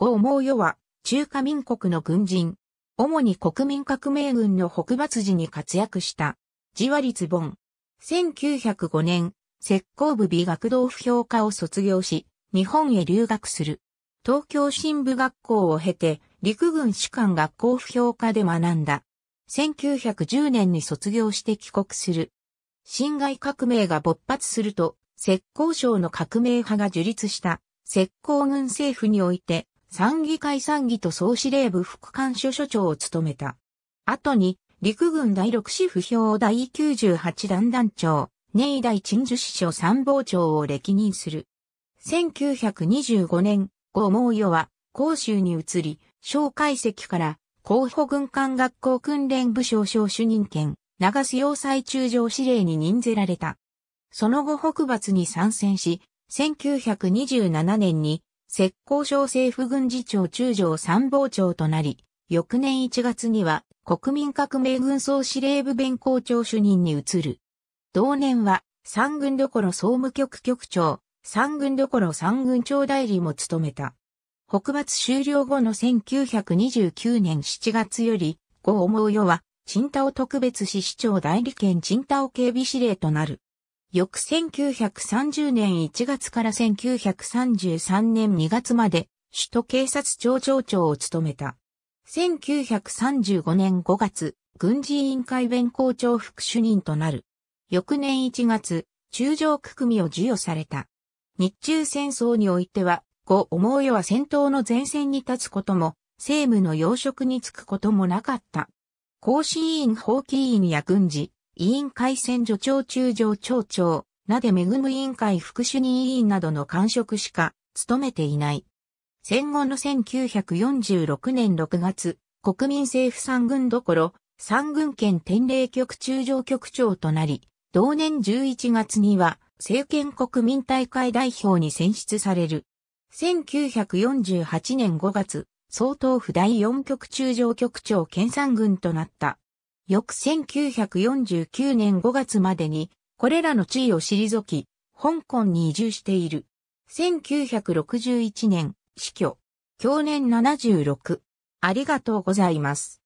ゴーモーヨは、中華民国の軍人。主に国民革命軍の北伐時に活躍した。ジワリツボン。1905年、石膏部美学道不評価を卒業し、日本へ留学する。東京新部学校を経て、陸軍士官学校不評価で学んだ。1910年に卒業して帰国する。侵害革命が勃発すると、石膏省の革命派が樹立した石膏軍政府において参議会参議と総司令部副官所所長を務めた。後に、陸軍第六師不評第98団団長、ネイ大陳樹師匠参謀長を歴任する。1925年、五毛与は、甲州に移り、小解石から、候補軍官学校訓練部少将主任兼、長須要塞中将司令に任ぜられた。その後北伐に参戦し、1927年に浙江省政府軍事庁中将参謀長となり、翌年1月には国民革命軍総司令部弁公庁主任に移る。同年は三軍どころ総務局局長、三軍どころ三軍長代理も務めた。北伐終了後の1929年7月より、呉思うよは、陳太を特別市市長代理権陳太を警備司令となる。翌1930年1月から1933年2月まで首都警察庁長長を務めた。1935年5月、軍事委員会弁公庁副主任となる。翌年1月、中将区組を授与された。日中戦争においては、ご思うよは戦闘の前線に立つことも、政務の要職に就くこともなかった。後進員法規委員や軍事、委員会選助長中上長長、なで恵む委員会副主任委員などの官職しか務めていない。戦後の1946年6月、国民政府三軍どころ、三軍県天霊局中上局長となり、同年11月には、政権国民大会代表に選出される。1948年5月、総統府第4局中上局長県三軍となった。翌1949年5月までに、これらの地位を退き、香港に移住している。1961年、死去。去年76。ありがとうございます。